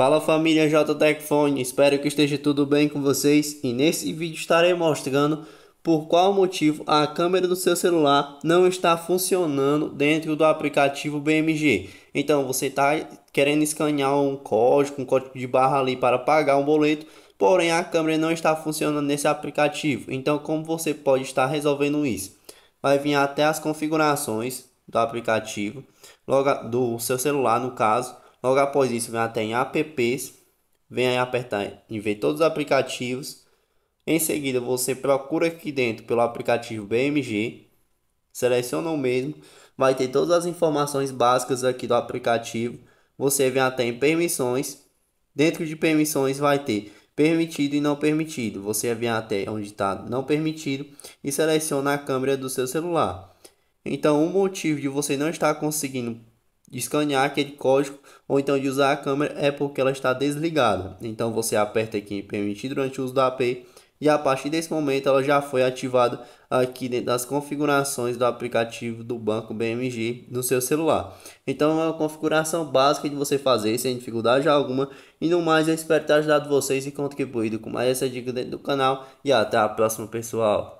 Fala família Jtechfone, espero que esteja tudo bem com vocês e nesse vídeo estarei mostrando por qual motivo a câmera do seu celular não está funcionando dentro do aplicativo BMG. Então você está querendo escanear um código, um código de barra ali para pagar um boleto, porém a câmera não está funcionando nesse aplicativo. Então como você pode estar resolvendo isso? Vai vir até as configurações do aplicativo, logo do seu celular no caso Logo após isso, vem até em apps, vem aí apertar em ver todos os aplicativos. Em seguida, você procura aqui dentro pelo aplicativo BMG, seleciona o mesmo, vai ter todas as informações básicas aqui do aplicativo. Você vem até em permissões, dentro de permissões vai ter permitido e não permitido. Você vem até onde está não permitido e seleciona a câmera do seu celular. Então, o motivo de você não estar conseguindo de escanear aquele código ou então de usar a câmera é porque ela está desligada. Então você aperta aqui em permitir durante o uso da API e a partir desse momento ela já foi ativada aqui dentro das configurações do aplicativo do banco BMG no seu celular. Então é uma configuração básica de você fazer sem dificuldade alguma. E no mais eu espero ter ajudado vocês e contribuído com mais essa dica dentro do canal. E até a próxima pessoal.